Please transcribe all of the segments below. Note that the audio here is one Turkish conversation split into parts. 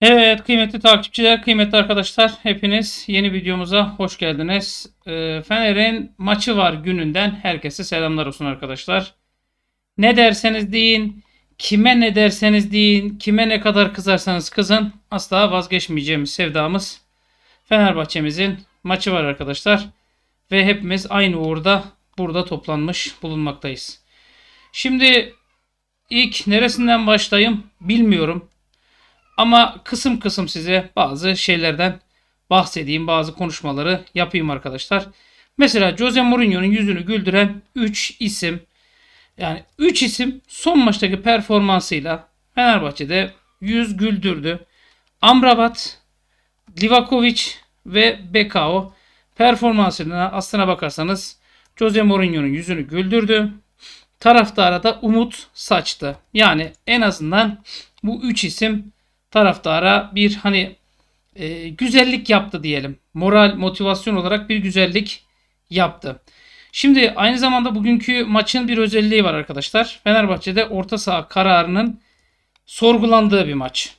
Evet kıymetli takipçiler, kıymetli arkadaşlar hepiniz yeni videomuza hoş geldiniz. Ee, Fener'in maçı var gününden herkese selamlar olsun arkadaşlar. Ne derseniz deyin, kime ne derseniz deyin, kime ne kadar kızarsanız kızın asla vazgeçmeyeceğimiz sevdamız Fenerbahçe'mizin maçı var arkadaşlar. Ve hepimiz aynı uğurda burada toplanmış bulunmaktayız. Şimdi ilk neresinden başlayayım bilmiyorum. Ama kısım kısım size bazı şeylerden bahsedeyim, bazı konuşmaları yapayım arkadaşlar. Mesela Jose Mourinho'nun yüzünü güldüren 3 isim. Yani 3 isim son maçtaki performansıyla Fenerbahçe'de yüz güldürdü. Amrabat, Livakovic ve Bekao performansına aslına bakarsanız Jose Mourinho'nun yüzünü güldürdü. Taraftara da umut saçtı. Yani en azından bu 3 isim taraftara bir hani e, güzellik yaptı diyelim. Moral, motivasyon olarak bir güzellik yaptı. Şimdi aynı zamanda bugünkü maçın bir özelliği var arkadaşlar. Fenerbahçe'de orta saha kararının sorgulandığı bir maç.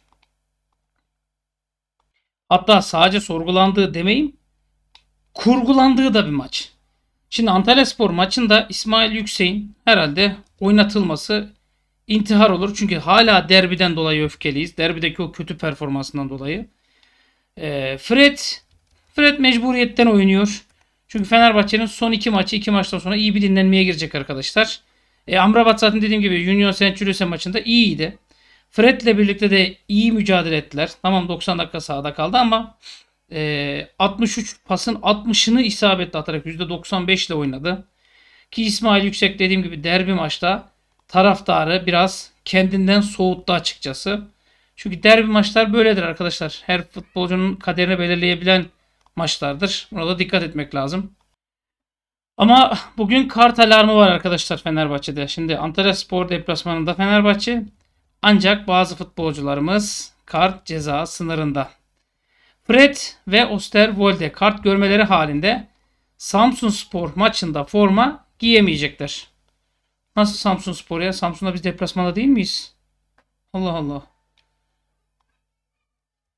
Hatta sadece sorgulandığı demeyim, kurgulandığı da bir maç. Şimdi Antalya Spor maçında İsmail Yüksek'in herhalde oynatılması intihar olur. Çünkü hala derbiden dolayı öfkeliyiz. Derbideki o kötü performansından dolayı. Ee, Fred Fred mecburiyetten oynuyor. Çünkü Fenerbahçe'nin son iki maçı iki maçtan sonra iyi bir dinlenmeye girecek arkadaşlar. E, Amrabat zaten dediğim gibi Union Centuriose maçında iyiydi. Fred'le birlikte de iyi mücadele ettiler. Tamam 90 dakika sahada kaldı ama e, 63 pasın 60'ını isabetle atarak %95 ile oynadı. Ki İsmail Yüksek dediğim gibi derbi maçta taraftarı biraz kendinden soğuttu açıkçası. Çünkü derbi maçlar böyledir arkadaşlar. Her futbolcunun kaderini belirleyebilen maçlardır. Buna da dikkat etmek lazım. Ama bugün kart alarmı var arkadaşlar Fenerbahçe'de. Şimdi Antalya Spor deplasmanında Fenerbahçe. Ancak bazı futbolcularımız kart ceza sınırında. Fred ve Osterwolde kart görmeleri halinde Samsun Spor maçında forma giyemeyecekler. Nasıl Samsun Spor ya? Samsun'da biz deplasmanda değil miyiz? Allah Allah.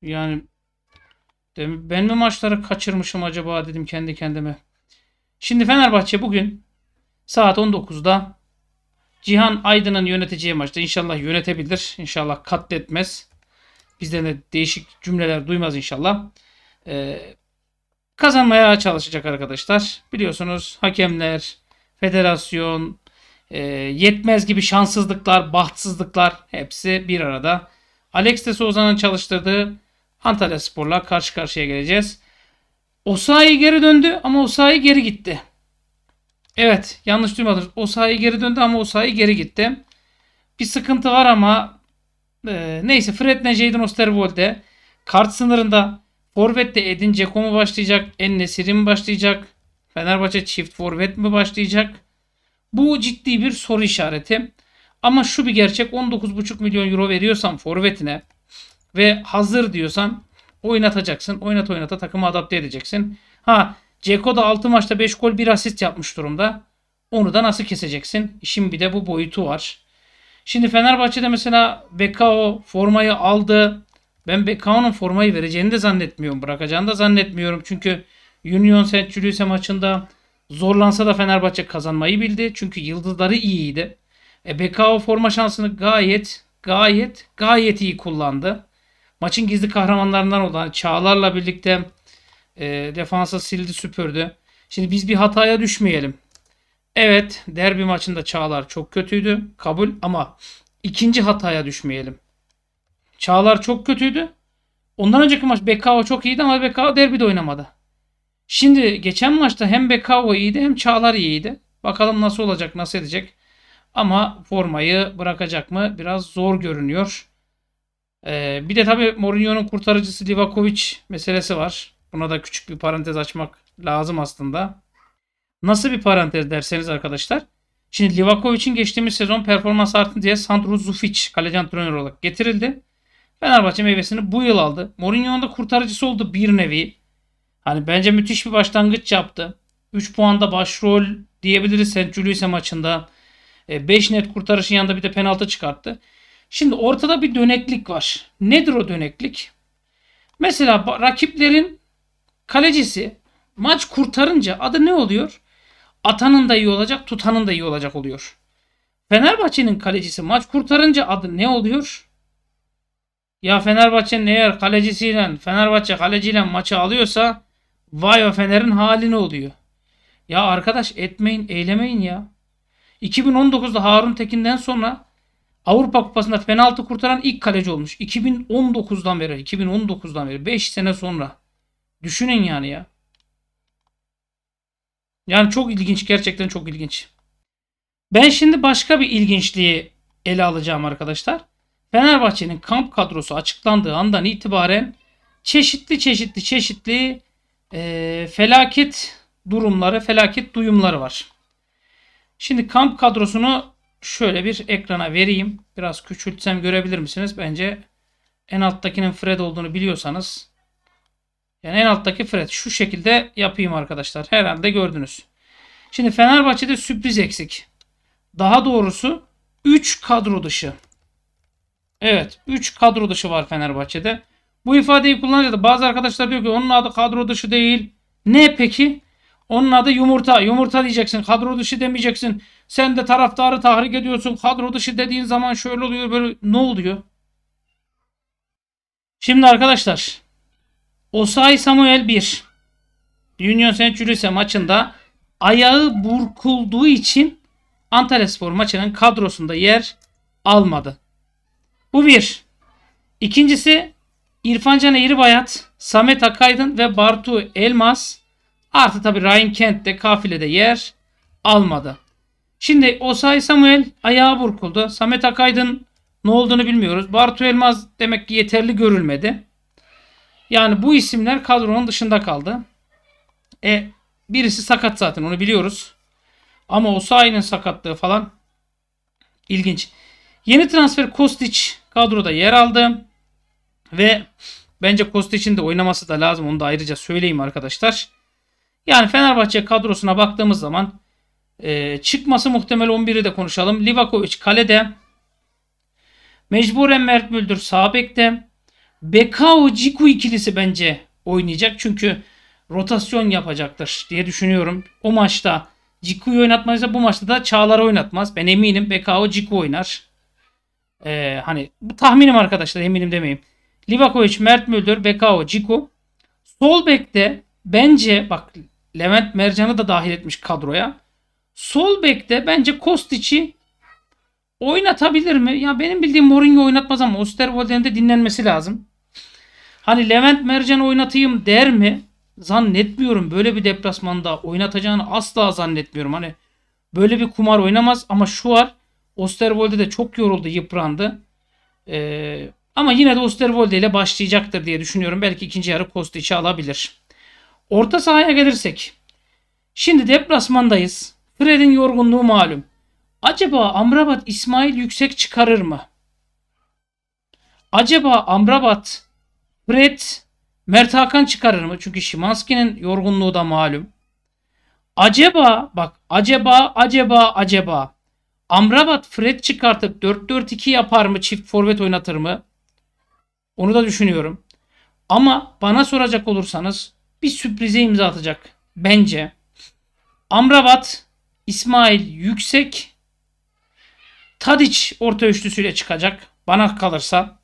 Yani ben mi maçları kaçırmışım acaba dedim kendi kendime. Şimdi Fenerbahçe bugün saat 19'da Cihan Aydın'ın yöneteceği maçta inşallah yönetebilir. İnşallah katletmez. Bizden de değişik cümleler duymaz inşallah. Ee, kazanmaya çalışacak arkadaşlar. Biliyorsunuz hakemler, federasyon, e, yetmez gibi şanssızlıklar, bahtsızlıklar hepsi bir arada. Alex de Souza'nın çalıştırdığı Antalya Spor'la karşı karşıya geleceğiz. Osayi geri döndü ama Osayi geri gitti. Evet yanlış duymadınız. Osayi geri döndü ama Osayi geri gitti. Bir sıkıntı var ama e, neyse Fred Necaid'in Osterwold'e kart sınırında Forvet'te Edin Dzeko mu başlayacak? En Nesiri mi başlayacak? Fenerbahçe çift forvet mi başlayacak? Bu ciddi bir soru işareti. Ama şu bir gerçek 19,5 milyon euro veriyorsan forvetine ve hazır diyorsan oynatacaksın. Oynat oynata takımı adapte edeceksin. Ha Ceko da 6 maçta 5 gol 1 asist yapmış durumda. Onu da nasıl keseceksin? İşin bir de bu boyutu var. Şimdi Fenerbahçe'de mesela Bekao formayı aldı. Ben Bekao'nun formayı vereceğini de zannetmiyorum. Bırakacağını da zannetmiyorum. Çünkü Union St. Julius'e maçında Zorlansa da Fenerbahçe kazanmayı bildi. Çünkü yıldızları iyiydi. E, Bekao forma şansını gayet gayet gayet iyi kullandı. Maçın gizli kahramanlarından olan Çağlar'la birlikte e, defansa sildi süpürdü. Şimdi biz bir hataya düşmeyelim. Evet derbi maçında Çağlar çok kötüydü. Kabul ama ikinci hataya düşmeyelim. Çağlar çok kötüydü. Ondan önceki maç Bekao çok iyiydi ama Bekao derbide oynamadı. Şimdi geçen maçta hem Bekavo iyiydi hem Çağlar iyiydi. Bakalım nasıl olacak, nasıl edecek. Ama formayı bırakacak mı? Biraz zor görünüyor. Ee, bir de tabii Mourinho'nun kurtarıcısı Livakovic meselesi var. Buna da küçük bir parantez açmak lazım aslında. Nasıl bir parantez derseniz arkadaşlar. Şimdi Livakovic'in geçtiğimiz sezon performans arttı diye Sandro Zufic kaleci antrenör olarak getirildi. Fenerbahçe meyvesini bu yıl aldı. Mourinho'nun da kurtarıcısı oldu bir nevi. Hani bence müthiş bir başlangıç yaptı. 3 puanda başrol diyebiliriz St. Julius'e maçında. 5 e, net kurtarışın yanında bir de penaltı çıkarttı. Şimdi ortada bir döneklik var. Nedir o döneklik? Mesela rakiplerin kalecisi maç kurtarınca adı ne oluyor? Atanın da iyi olacak, tutanın da iyi olacak oluyor. Fenerbahçe'nin kalecisi maç kurtarınca adı ne oluyor? Ya Fenerbahçe'nin eğer kalecisiyle, Fenerbahçe kaleciyle maçı alıyorsa Vay o Fener'in hali ne oluyor? Ya arkadaş etmeyin, eylemeyin ya. 2019'da Harun Tekin'den sonra Avrupa Kupası'nda penaltı kurtaran ilk kaleci olmuş. 2019'dan beri, 2019'dan beri 5 sene sonra. Düşünün yani ya. Yani çok ilginç, gerçekten çok ilginç. Ben şimdi başka bir ilginçliği ele alacağım arkadaşlar. Fenerbahçe'nin kamp kadrosu açıklandığı andan itibaren çeşitli çeşitli çeşitli e, felaket durumları, felaket duyumları var. Şimdi kamp kadrosunu şöyle bir ekrana vereyim. Biraz küçültsem görebilir misiniz? Bence en alttakinin Fred olduğunu biliyorsanız yani en alttaki Fred şu şekilde yapayım arkadaşlar. Herhalde gördünüz. Şimdi Fenerbahçe'de sürpriz eksik. Daha doğrusu 3 kadro dışı. Evet 3 kadro dışı var Fenerbahçe'de. Bu ifadeyi kullanınca da bazı arkadaşlar diyor ki onun adı kadro dışı değil. Ne peki? Onun adı yumurta. Yumurta diyeceksin. Kadro dışı demeyeceksin. Sen de taraftarı tahrik ediyorsun. Kadro dışı dediğin zaman şöyle oluyor böyle ne oluyor? Şimdi arkadaşlar Osay Samuel 1 Union Saint Julius'e maçında ayağı burkulduğu için Antalya Spor maçının kadrosunda yer almadı. Bu bir. İkincisi İrfan Can Bayat, Samet Akaydın ve Bartu Elmas artı tabi Ryan Kent de kafilede yer almadı. Şimdi Osay Samuel ayağı burkuldu. Samet Akaydın ne olduğunu bilmiyoruz. Bartu Elmas demek ki yeterli görülmedi. Yani bu isimler kadronun dışında kaldı. E birisi sakat zaten onu biliyoruz. Ama Osayi'nin sakatlığı falan ilginç. Yeni transfer Kostic kadroda yer aldı. Ve bence Kosta için de oynaması da lazım. Onu da ayrıca söyleyeyim arkadaşlar. Yani Fenerbahçe kadrosuna baktığımız zaman e, çıkması muhtemel 11'i de konuşalım. Livakovic kalede. Mecburen Mert Müldür sağ bekte. Bekao Ciku ikilisi bence oynayacak. Çünkü rotasyon yapacaktır diye düşünüyorum. O maçta Ciku'yu oynatmazsa bu maçta da Çağlar'ı oynatmaz. Ben eminim Bekao Ciku oynar. Ee, hani bu tahminim arkadaşlar eminim demeyeyim. Livakovic, Mert Müldür, Bekao, Ciko. Sol bekte bence bak Levent Mercan'ı da dahil etmiş kadroya. Sol bekte bence Kostic'i oynatabilir mi? Ya benim bildiğim Mourinho oynatmaz ama Osterwolde'nin de dinlenmesi lazım. Hani Levent Mercan oynatayım der mi? Zannetmiyorum. Böyle bir deplasmanda oynatacağını asla zannetmiyorum. Hani böyle bir kumar oynamaz ama şu var Osterwolde de çok yoruldu, yıprandı. Ee, ama yine de Osterwolde ile başlayacaktır diye düşünüyorum. Belki ikinci yarı Kostic'i alabilir. Orta sahaya gelirsek. Şimdi deplasmandayız. Fred'in yorgunluğu malum. Acaba Amrabat İsmail yüksek çıkarır mı? Acaba Amrabat Fred Mert Hakan çıkarır mı? Çünkü Şimanski'nin yorgunluğu da malum. Acaba bak acaba acaba acaba Amrabat Fred çıkartıp 4-4-2 yapar mı? Çift forvet oynatır mı? Onu da düşünüyorum. Ama bana soracak olursanız bir sürprize imza atacak bence. Amrabat, İsmail Yüksek, Tadiç orta üçlüsüyle çıkacak bana kalırsa.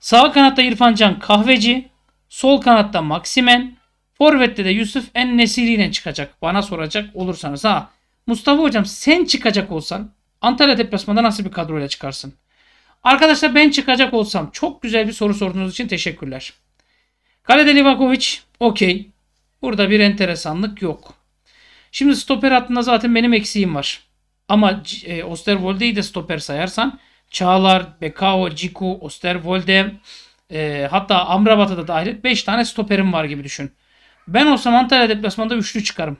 Sağ kanatta İrfan Can Kahveci, sol kanatta Maksimen, forvette de Yusuf En Nesiri ile çıkacak bana soracak olursanız. Ha Mustafa hocam sen çıkacak olsan Antalya deplasmanda nasıl bir kadroyla çıkarsın? Arkadaşlar ben çıkacak olsam çok güzel bir soru sorduğunuz için teşekkürler. Kalede Livakovic okey. Burada bir enteresanlık yok. Şimdi stoper hattında zaten benim eksiğim var. Ama e, Osterwolde'yi de stoper sayarsan Çağlar, Bekao, Ciku, Osterwolde e, hatta Amrabat'a da dahil et 5 tane stoperim var gibi düşün. Ben olsam Antalya deplasmanda üçlü çıkarım.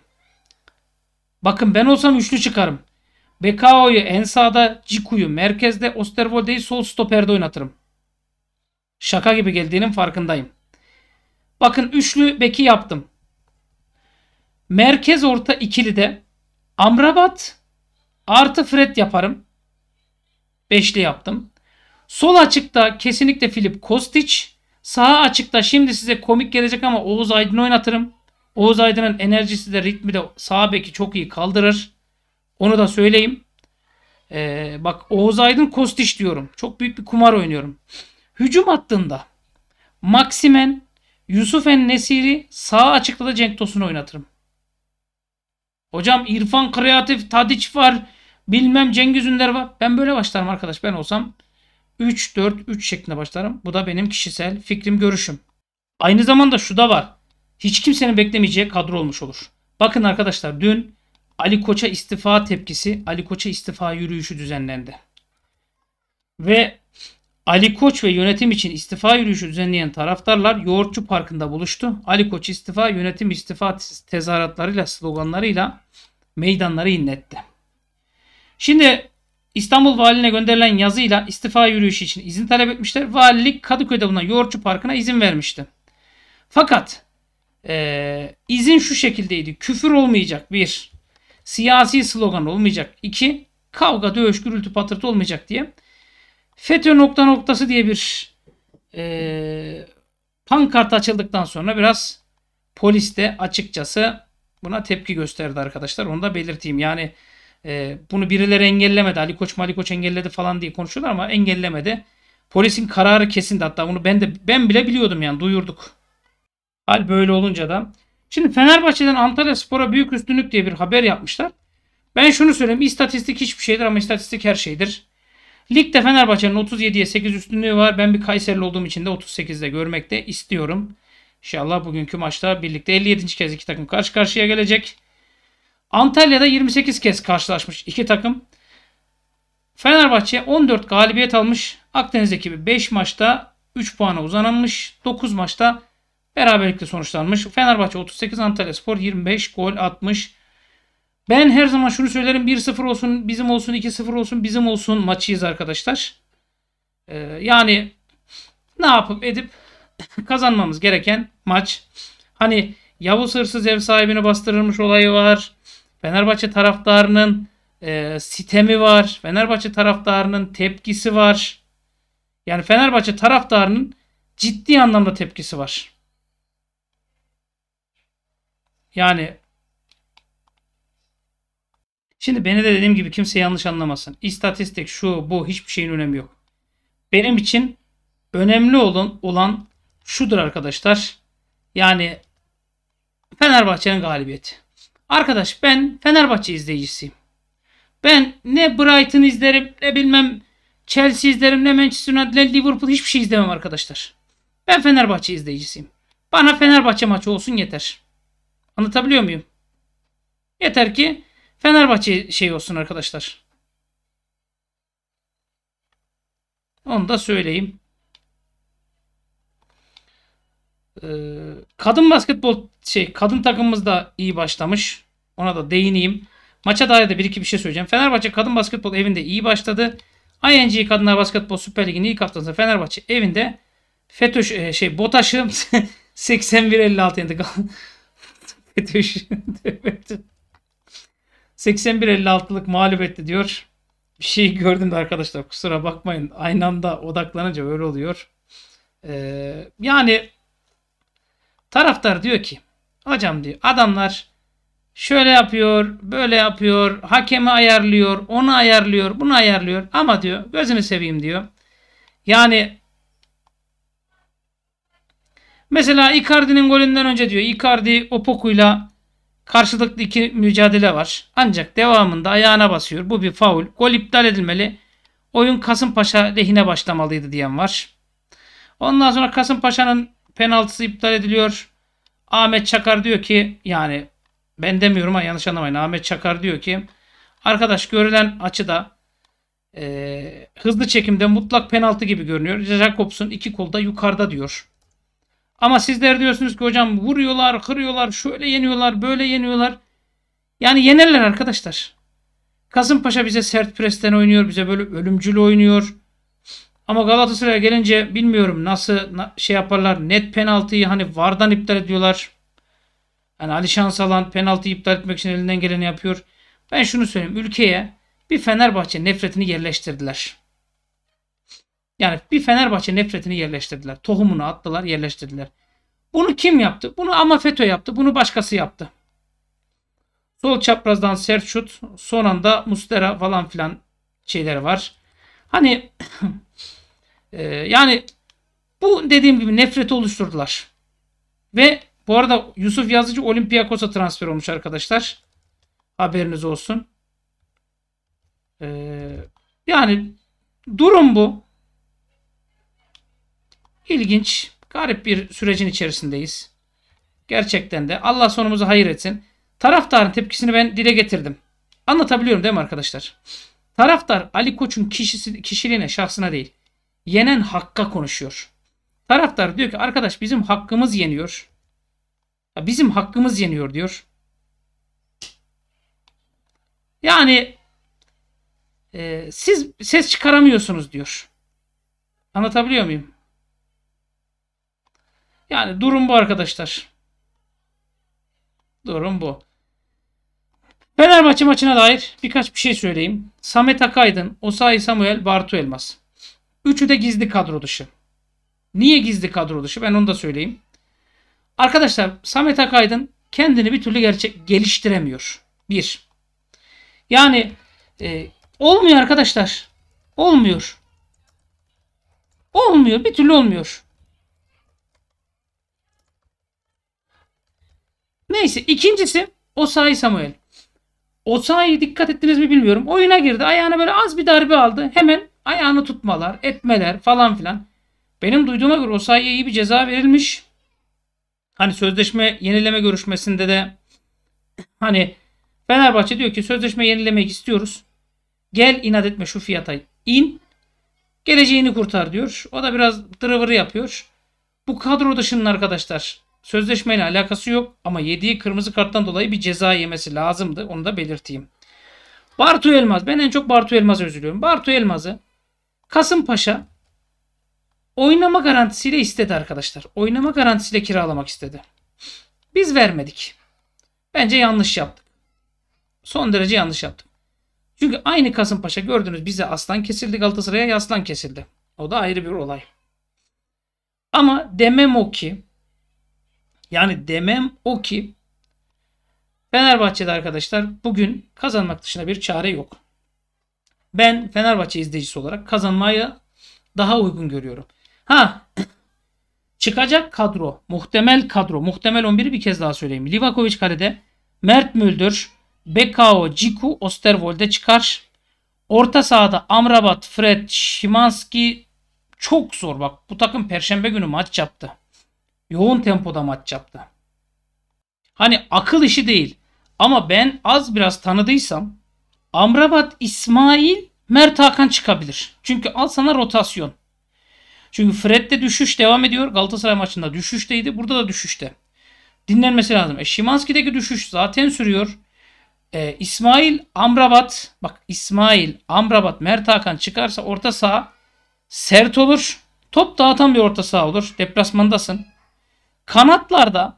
Bakın ben olsam üçlü çıkarım. Bekao'yu en sağda, Ciku'yu merkezde, Osterwolde'yi sol stoperde oynatırım. Şaka gibi geldiğinin farkındayım. Bakın üçlü beki yaptım. Merkez orta ikili de Amrabat artı Fred yaparım. Beşli yaptım. Sol açıkta kesinlikle Filip Kostic. Sağ açıkta şimdi size komik gelecek ama Oğuz Aydın oynatırım. Oğuz Aydın'ın enerjisi de ritmi de sağ beki çok iyi kaldırır. Onu da söyleyeyim. Ee, bak Oğuz Aydın Kostiş diyorum. Çok büyük bir kumar oynuyorum. Hücum hattında Maksimen, Yusuf En Nesiri sağ açıkta da Cenk Tosun'u oynatırım. Hocam İrfan Kreatif, Tadiç var. Bilmem Cengiz Ünder var. Ben böyle başlarım arkadaş. Ben olsam 3-4-3 şeklinde başlarım. Bu da benim kişisel fikrim, görüşüm. Aynı zamanda şu da var. Hiç kimsenin beklemeyeceği kadro olmuş olur. Bakın arkadaşlar dün Ali Koç'a istifa tepkisi, Ali Koç'a istifa yürüyüşü düzenlendi. Ve Ali Koç ve yönetim için istifa yürüyüşü düzenleyen taraftarlar Yoğurtçu Parkı'nda buluştu. Ali Koç istifa, yönetim istifa tezahüratlarıyla, sloganlarıyla meydanları inletti. Şimdi İstanbul Valiliğine gönderilen yazıyla istifa yürüyüşü için izin talep etmişler. Valilik Kadıköy'de bulunan Yoğurtçu Parkı'na izin vermişti. Fakat e, izin şu şekildeydi. Küfür olmayacak bir. Siyasi slogan olmayacak. İki Kavga, dövüş, gürültü, patırtı olmayacak diye. FETÖ nokta noktası diye bir e, pankart açıldıktan sonra biraz polis de açıkçası buna tepki gösterdi arkadaşlar. Onu da belirteyim. Yani e, bunu birileri engellemedi. Ali Koç Mali Koç engelledi falan diye konuşuyorlar ama engellemedi. Polisin kararı kesindi. Hatta bunu ben de ben bile biliyordum yani duyurduk. Hal böyle olunca da Şimdi Fenerbahçe'den Antalya Spor'a büyük üstünlük diye bir haber yapmışlar. Ben şunu söyleyeyim. İstatistik hiçbir şeydir ama istatistik her şeydir. Ligde Fenerbahçe'nin 37'ye 8 üstünlüğü var. Ben bir Kayserili olduğum için de 38'de görmek de istiyorum. İnşallah bugünkü maçta birlikte 57. kez iki takım karşı karşıya gelecek. Antalya'da 28 kez karşılaşmış iki takım. Fenerbahçe 14 galibiyet almış. Akdeniz ekibi 5 maçta 3 puana uzanmış. 9 maçta Beraberlikle sonuçlanmış. Fenerbahçe 38, Antalya Spor 25, gol atmış. Ben her zaman şunu söylerim. 1-0 olsun, bizim olsun, 2-0 olsun, bizim olsun maçıyız arkadaşlar. Ee, yani ne yapıp edip kazanmamız gereken maç. Hani Yavuz Hırsız ev sahibini bastırırmış olayı var. Fenerbahçe taraftarının e, sitemi var. Fenerbahçe taraftarının tepkisi var. Yani Fenerbahçe taraftarının ciddi anlamda tepkisi var. Yani şimdi beni de dediğim gibi kimse yanlış anlamasın. İstatistik şu bu hiçbir şeyin önemi yok. Benim için önemli olan olan şudur arkadaşlar. Yani Fenerbahçe'nin galibiyeti. Arkadaş ben Fenerbahçe izleyicisiyim. Ben ne Brighton izlerim ne bilmem Chelsea izlerim ne Manchester United ne Liverpool hiçbir şey izlemem arkadaşlar. Ben Fenerbahçe izleyicisiyim. Bana Fenerbahçe maçı olsun yeter. Anlatabiliyor muyum? Yeter ki Fenerbahçe şey olsun arkadaşlar. Onu da söyleyeyim. Ee, kadın basketbol şey kadın takımımız da iyi başlamış. Ona da değineyim. Maça dair de bir iki bir şey söyleyeceğim. Fenerbahçe kadın basketbol evinde iyi başladı. ING Kadınlar Basketbol Süper Ligi'nin ilk haftasında Fenerbahçe evinde FETÖ e, şey BOTAŞ'ı 81-56 yendi. 81-56'lık mağlup etti diyor. Bir şey gördüm de arkadaşlar kusura bakmayın. Aynı anda odaklanınca öyle oluyor. Ee, yani taraftar diyor ki hocam diyor adamlar şöyle yapıyor, böyle yapıyor, hakemi ayarlıyor, onu ayarlıyor, bunu ayarlıyor ama diyor gözünü seveyim diyor. Yani Mesela Icardi'nin golünden önce diyor Icardi Opoku'yla karşılıklı iki mücadele var. Ancak devamında ayağına basıyor. Bu bir faul. Gol iptal edilmeli. Oyun Kasımpaşa lehine başlamalıydı diyen var. Ondan sonra Kasımpaşa'nın penaltısı iptal ediliyor. Ahmet Çakar diyor ki yani ben demiyorum ama yanlış anlamayın. Ahmet Çakar diyor ki arkadaş görülen açıda e, hızlı çekimde mutlak penaltı gibi görünüyor. Jacobs'un iki kolu da yukarıda diyor. Ama sizler diyorsunuz ki hocam vuruyorlar, kırıyorlar, şöyle yeniyorlar, böyle yeniyorlar. Yani yenerler arkadaşlar. Kasımpaşa bize sert presten oynuyor, bize böyle ölümcül oynuyor. Ama Galatasaray'a gelince bilmiyorum nasıl şey yaparlar. Net penaltıyı hani vardan iptal ediyorlar. Yani Ali Şansalan penaltıyı iptal etmek için elinden geleni yapıyor. Ben şunu söyleyeyim. Ülkeye bir Fenerbahçe nefretini yerleştirdiler. Yani bir Fenerbahçe nefretini yerleştirdiler. Tohumunu attılar, yerleştirdiler. Bunu kim yaptı? Bunu ama FETÖ yaptı. Bunu başkası yaptı. Sol çaprazdan sert şut. Son anda Mustera falan filan şeyleri var. Hani e, yani bu dediğim gibi nefreti oluşturdular. Ve bu arada Yusuf Yazıcı Olympiakos'a transfer olmuş arkadaşlar. Haberiniz olsun. Ee, yani durum bu. İlginç, garip bir sürecin içerisindeyiz. Gerçekten de Allah sonumuzu hayır etsin. Taraftarın tepkisini ben dile getirdim. Anlatabiliyorum değil mi arkadaşlar? Taraftar Ali Koç'un kişisi, kişiliğine, şahsına değil. Yenen hakka konuşuyor. Taraftar diyor ki arkadaş bizim hakkımız yeniyor. Bizim hakkımız yeniyor diyor. Yani e, siz ses çıkaramıyorsunuz diyor. Anlatabiliyor muyum? Yani durum bu arkadaşlar. Durum bu. Fenerbahçe maçına dair birkaç bir şey söyleyeyim. Samet Akaydın, Osayi Samuel, Bartu Elmas. Üçü de gizli kadro dışı. Niye gizli kadro dışı ben onu da söyleyeyim. Arkadaşlar Samet Akaydın kendini bir türlü gerçek geliştiremiyor. Bir. Yani e, olmuyor arkadaşlar. Olmuyor. Olmuyor. Bir türlü olmuyor. Neyse ikincisi Osayi Samuel. Osayi dikkat ettiniz mi bilmiyorum. Oyuna girdi. Ayağına böyle az bir darbe aldı. Hemen ayağını tutmalar, etmeler falan filan. Benim duyduğuma göre Osayi'ye iyi bir ceza verilmiş. Hani sözleşme yenileme görüşmesinde de hani Fenerbahçe diyor ki sözleşme yenilemek istiyoruz. Gel inat etme şu fiyata in. Geleceğini kurtar diyor. O da biraz dırıvırı yapıyor. Bu kadro dışının arkadaşlar Sözleşmeyle alakası yok ama yediği kırmızı karttan dolayı bir ceza yemesi lazımdı. Onu da belirteyim. Bartu Elmaz. Ben en çok Bartu Elmaz'a üzülüyorum. Bartu Elmaz'ı Kasımpaşa oynama garantisiyle istedi arkadaşlar. Oynama garantisiyle kiralamak istedi. Biz vermedik. Bence yanlış yaptık. Son derece yanlış yaptık. Çünkü aynı Kasımpaşa gördünüz bize aslan kesildi Galatasaray'a yaslan kesildi. O da ayrı bir olay. Ama demem o ki yani demem o ki Fenerbahçe'de arkadaşlar bugün kazanmak dışında bir çare yok. Ben Fenerbahçe izleyicisi olarak kazanmayı daha uygun görüyorum. Ha çıkacak kadro, muhtemel kadro, muhtemel 11'i bir kez daha söyleyeyim. Livakovic kalede, Mert Müldür, Bekao, Ciku, Osterwolde çıkar. Orta sahada Amrabat, Fred, Şimanski çok zor. Bak bu takım perşembe günü maç yaptı yoğun tempoda maç yaptı. Hani akıl işi değil ama ben az biraz tanıdıysam Amrabat İsmail Mert Hakan çıkabilir. Çünkü al sana rotasyon. Çünkü Fred'de düşüş devam ediyor. Galatasaray maçında düşüşteydi. Burada da düşüşte. Dinlenmesi lazım. E, Şimanski'deki düşüş zaten sürüyor. E, İsmail Amrabat bak İsmail Amrabat Mert Hakan çıkarsa orta saha sert olur. Top dağıtan bir orta saha olur. Deplasmandasın. Kanatlarda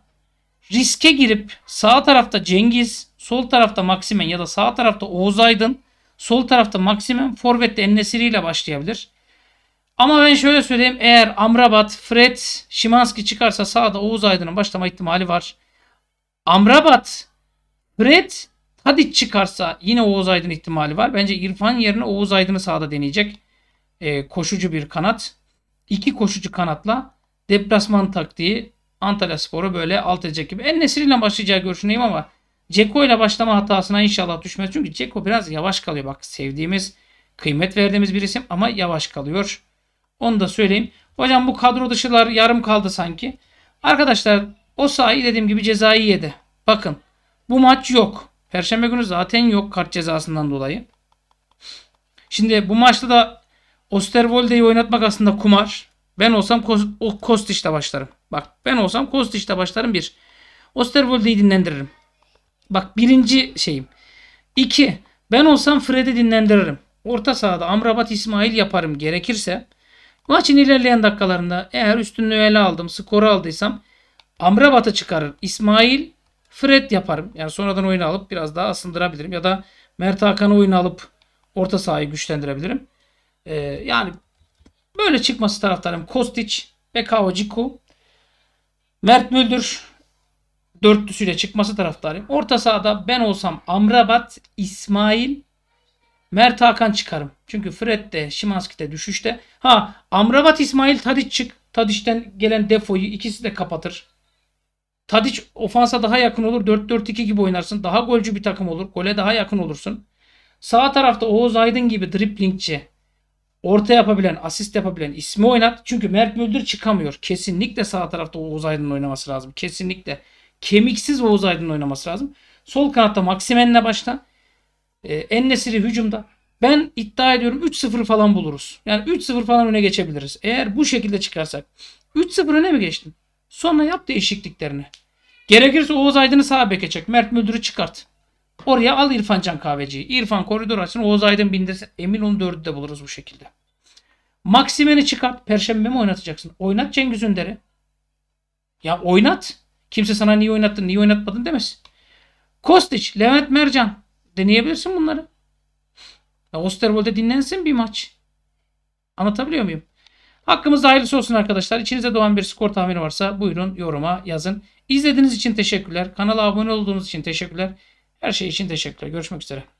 riske girip sağ tarafta Cengiz, sol tarafta Maksimen ya da sağ tarafta Oğuz Aydın, sol tarafta Maksimen, forvette Ennesiri ile başlayabilir. Ama ben şöyle söyleyeyim. Eğer Amrabat, Fred, Şimanski çıkarsa sağda Oğuz Aydın'ın başlama ihtimali var. Amrabat, Fred, Tadic çıkarsa yine Oğuz Aydın ihtimali var. Bence İrfan yerine Oğuz Aydın'ı sağda deneyecek. E, koşucu bir kanat. İki koşucu kanatla deplasman taktiği Antalya Spor'u böyle alt edecek gibi. En Nesir ile başlayacağı görüşündeyim ama Ceko ile başlama hatasına inşallah düşmez. Çünkü Ceko biraz yavaş kalıyor. Bak sevdiğimiz, kıymet verdiğimiz bir isim ama yavaş kalıyor. Onu da söyleyeyim. Hocam bu kadro dışılar yarım kaldı sanki. Arkadaşlar o sahi dediğim gibi cezayı yedi. Bakın bu maç yok. Perşembe günü zaten yok kart cezasından dolayı. Şimdi bu maçta da Osterwolde'yi oynatmak aslında kumar. Ben olsam o Kostiç'le başlarım. Bak ben olsam Kostiç'te başlarım bir. Osterwolde'yi dinlendiririm. Bak birinci şeyim. İki. Ben olsam Fred'i dinlendiririm. Orta sahada Amrabat İsmail yaparım gerekirse. Maçın ilerleyen dakikalarında eğer üstünlüğü ele aldım, skoru aldıysam Amrabat'ı çıkarır. İsmail, Fred yaparım. Yani sonradan oyunu alıp biraz daha asındırabilirim. Ya da Mert Hakan'ı oyunu alıp orta sahayı güçlendirebilirim. Ee, yani böyle çıkması taraftarım. Kostic ve Kavacıku Mert Müldür dörtlüsüyle çıkması taraftarıyım. Orta sahada ben olsam Amrabat, İsmail, Mert Hakan çıkarım. Çünkü Fred de Şimanski de düşüşte. Ha Amrabat, İsmail, Tadiç çık. Tadiç'ten gelen defoyu ikisi de kapatır. Tadiç ofansa daha yakın olur. 4-4-2 gibi oynarsın. Daha golcü bir takım olur. Gole daha yakın olursun. Sağ tarafta Oğuz Aydın gibi driplingçi. Orta yapabilen, asist yapabilen ismi oynat. Çünkü Mert Müldür çıkamıyor. Kesinlikle sağ tarafta Oğuz Aydın'ın oynaması lazım. Kesinlikle. Kemiksiz Oğuz Aydın'ın oynaması lazım. Sol kanatta Maksimen'le başla. Ee, Ennesiri hücumda. Ben iddia ediyorum 3-0 falan buluruz. Yani 3-0 falan öne geçebiliriz. Eğer bu şekilde çıkarsak. 3-0 öne mi geçtim? Sonra yap değişikliklerini. Gerekirse Oğuz Aydın'ı sağ beke çek. Mert Müldür'ü çıkart. Oraya al İrfan Can Kahveci'yi. İrfan koridor açsın. Oğuz Aydın bindirsin. Emin onu dördü de buluruz bu şekilde. Maksimen'i çıkart. Perşembe mi oynatacaksın? Oynat Cengiz Ünder'i. Ya oynat. Kimse sana niye oynattın, niye oynatmadın demesin. Kostiç, Levent Mercan. Deneyebilirsin bunları. Ya Osterwold'e dinlensin bir maç. Anlatabiliyor muyum? Hakkımızda hayırlısı olsun arkadaşlar. İçinize doğan bir skor tahmini varsa buyurun yoruma yazın. İzlediğiniz için teşekkürler. Kanala abone olduğunuz için teşekkürler. Her şey için teşekkürler. Görüşmek üzere.